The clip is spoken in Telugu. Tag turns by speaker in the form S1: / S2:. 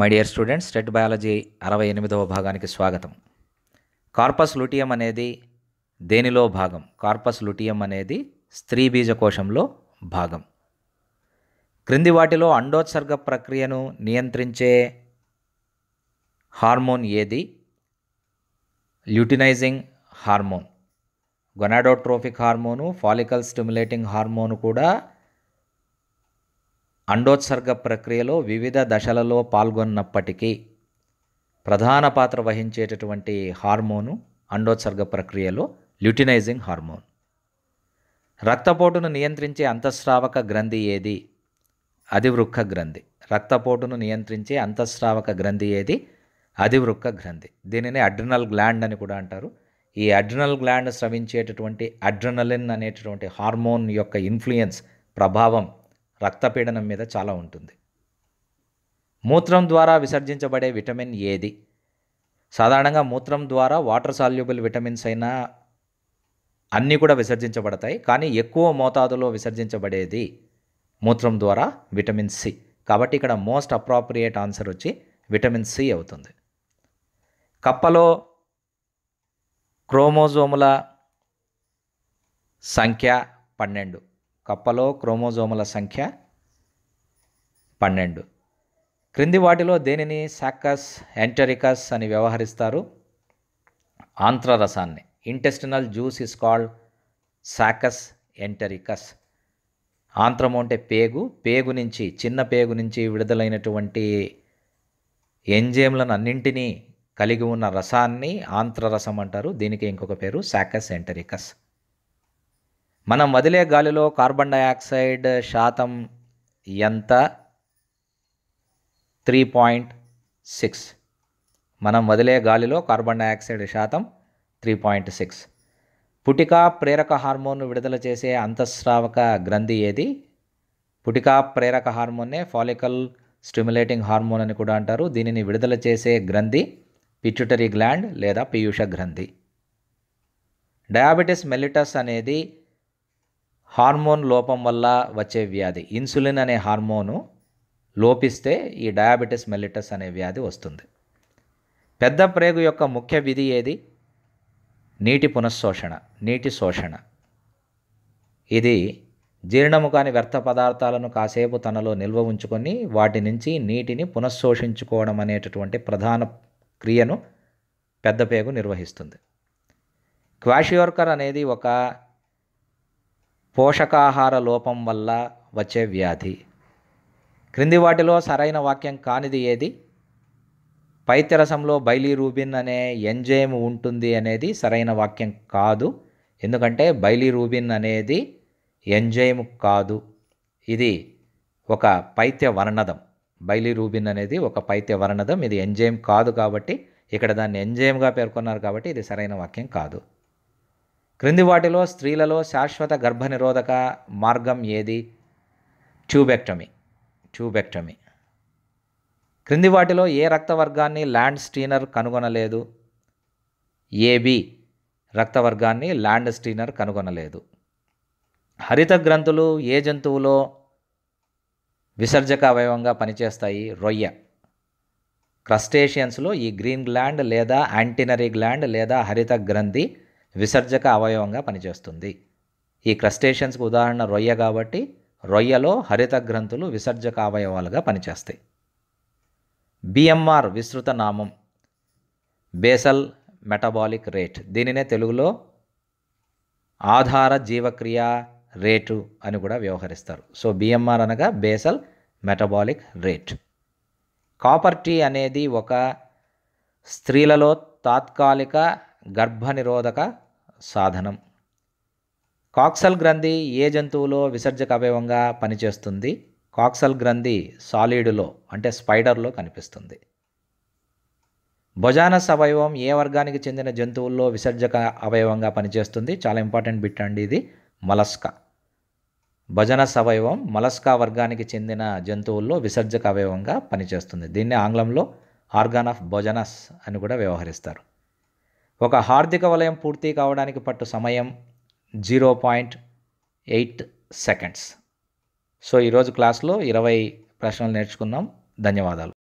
S1: మై డియర్ స్టూడెంట్స్ స్టెట్ బయాలజీ అరవై ఎనిమిదవ భాగానికి స్వాగతం కార్పస్ లుటియం అనేది దేనిలో భాగం కార్పస్ లుటియం అనేది స్త్రీ బీజకోశంలో భాగం క్రింది వాటిలో అండోత్సర్గ ప్రక్రియను నియంత్రించే హార్మోన్ ఏది luteinising hormone gonadotrophic hormone follicle stimulating hormone కూడా అండోత్సర్గ ప్రక్రియలో వివిధ దశలలో పాల్గొన్నప్పటికీ ప్రధాన పాత్ర వహించేటటువంటి హార్మోను అండోత్సర్గ ప్రక్రియలో ల్యూటినైజింగ్ హార్మోన్ రక్తపోటును నియంత్రించే అంతఃస్రావక గ్రంథి ఏది అధివృక్క గ్రంథి రక్తపోటును నియంత్రించే అంతఃస్రావక గ్రంథి ఏది అధివృక్క గ్రంథి దీనిని అడ్రినల్ గ్లాండ్ అని కూడా అంటారు ఈ అడ్రినల్ గ్లాండ్ స్రవించేటటువంటి అడ్రినలిన్ అనేటటువంటి హార్మోన్ యొక్క ఇన్ఫ్లుయెన్స్ ప్రభావం రక్తపీడనం మీద చాలా ఉంటుంది మూత్రం ద్వారా విసర్జించబడే విటమిన్ ఏది సాధారణంగా మూత్రం ద్వారా వాటర్ సాల్యుబుల్ విటమిన్స్ అయినా అన్నీ కూడా విసర్జించబడతాయి కానీ ఎక్కువ మోతాదులో విసర్జించబడేది మూత్రం ద్వారా విటమిన్ సి కాబట్టి ఇక్కడ మోస్ట్ అప్రాప్రియేట్ ఆన్సర్ వచ్చి విటమిన్ సి అవుతుంది కప్పలో క్రోమోజోముల సంఖ్య పన్నెండు కప్పలో క్రోమోజోముల సంఖ్య పన్నెండు క్రింది వాటిలో దేనిని సాకస్ ఎంటరికస్ అని వ్యవహరిస్తారు ఆంత్రరసాన్ని intestinal juice is called succus entericus ఆంత్రము అంటే పేగు పేగు నుంచి చిన్న పేగు నుంచి విడుదలైనటువంటి ఎంజైమ్లను అన్నింటినీ కలిగి ఉన్న రసాన్ని ఆంత్రరసం అంటారు దీనికి ఇంకొక పేరు సాకస్ ఎంటరికస్ మనం వదిలే గాలిలో కార్బన్ డైఆక్సైడ్ శాతం ఎంత త్రీ పాయింట్ సిక్స్ మనం వదిలే గాలిలో కార్బన్ డైఆక్సైడ్ శాతం త్రీ పాయింట్ సిక్స్ పుటిక ప్రేరక హార్మోన్ విడుదల చేసే అంతఃస్రావక గ్రంథి ఏది పుటిక ప్రేరక హార్మోన్నే ఫాలికల్ స్టిమ్యులేటింగ్ హార్మోన్ అని కూడా అంటారు దీనిని విడుదల చేసే గ్రంథి పిచ్యుటరీ గ్లాండ్ లేదా పీయూష గ్రంథి డయాబెటిస్ మెలిటస్ అనేది హార్మోన్ లోపం వల్ల వచ్చే వ్యాధి ఇన్సులిన్ అనే హార్మోను లోపిస్తే ఈ డయాబెటీస్ మెల్లిటస్ అనే వ్యాధి వస్తుంది పెద్ద ప్రేగు యొక్క ముఖ్య విధి ఏది నీటి పునఃశోషణ నీటి శోషణ ఇది జీర్ణము కాని వ్యర్థ పదార్థాలను కాసేపు తనలో నిల్వ ఉంచుకొని వాటి నుంచి నీటిని పునఃశోషించుకోవడం అనేటటువంటి ప్రధాన క్రియను పెద్ద పేగు నిర్వహిస్తుంది క్వాషియోర్కర్ అనేది ఒక పోషకాహార లోపం వల్ల వచ్చే వ్యాధి క్రింది వాటిలో సరైన వాక్యం కానిది ఏది పైత్యరసంలో బైలీరూబిన్ అనే ఎంజైమ్ ఉంటుంది అనేది సరైన వాక్యం కాదు ఎందుకంటే బైలీరూబిన్ అనేది ఎంజైమ్ కాదు ఇది ఒక పైత్య వర్ణదం బైలీరూబిన్ అనేది ఒక పైత్య వర్ణదం ఇది ఎంజైమ్ కాదు కాబట్టి ఇక్కడ దాన్ని ఎంజైమ్గా పేర్కొన్నారు కాబట్టి ఇది సరైన వాక్యం కాదు క్రింది వాటిలో స్త్రీలలో శాశ్వత గర్భనిరోధక మార్గం ఏది ట్యూబెక్టమీ ట్యూబెక్టమీ క్రింది వాటిలో ఏ రక్తవర్గాన్ని ల్యాండ్ స్టీనర్ కనుగొనలేదు ఏబి రక్తవర్గాన్ని ల్యాండ్ స్టీనర్ కనుగొనలేదు హరిత గ్రంథులు ఏ జంతువులో విసర్జక అవయవంగా పనిచేస్తాయి రొయ్య క్రస్టేషియన్స్లో ఈ గ్రీన్ గ్లాండ్ లేదా యాంటినరీ గ్లాండ్ లేదా హరిత గ్రంథి విసర్జక అవయవంగా పనిచేస్తుంది ఈ క్రస్టేషన్స్కి ఉదాహరణ రొయ్య కాబట్టి రొయ్యలో హరిత గ్రంథులు విసర్జక అవయవాలుగా పనిచేస్తాయి బిఎంఆర్ విస్తృత నామం బేసల్ మెటబాలిక్ రేట్ దీనినే తెలుగులో ఆధార జీవక్రియ రేటు అని కూడా వ్యవహరిస్తారు సో బిఎంఆర్ అనగా బేసల్ మెటబాలిక్ రేట్ కాపర్టీ అనేది ఒక స్త్రీలలో తాత్కాలిక గర్భనిరోధక సాధనం కాక్సల్ గ్రంథి ఏ జంతువులో విసర్జక అవయవంగా పనిచేస్తుంది కాక్సల్ గ్రంథి సాలిడ్లో అంటే స్పైడర్లో కనిపిస్తుంది భుజానస్ అవయవం ఏ వర్గానికి చెందిన జంతువుల్లో విసర్జక అవయవంగా పనిచేస్తుంది చాలా ఇంపార్టెంట్ బిట్ అండి ఇది మలస్క భజనస్ అవయవం మలస్కా వర్గానికి చెందిన జంతువుల్లో విసర్జక అవయవంగా పనిచేస్తుంది దీన్ని ఆంగ్లంలో ఆర్గాన్ ఆఫ్ భోజనస్ అని కూడా వ్యవహరిస్తారు ఒక హార్దిక వలయం పూర్తి కావడానికి పట్టు సమయం zero point eight seconds so ఈరోజు క్లాస్లో ఇరవై ప్రశ్నలు నేర్చుకున్నాం ధన్యవాదాలు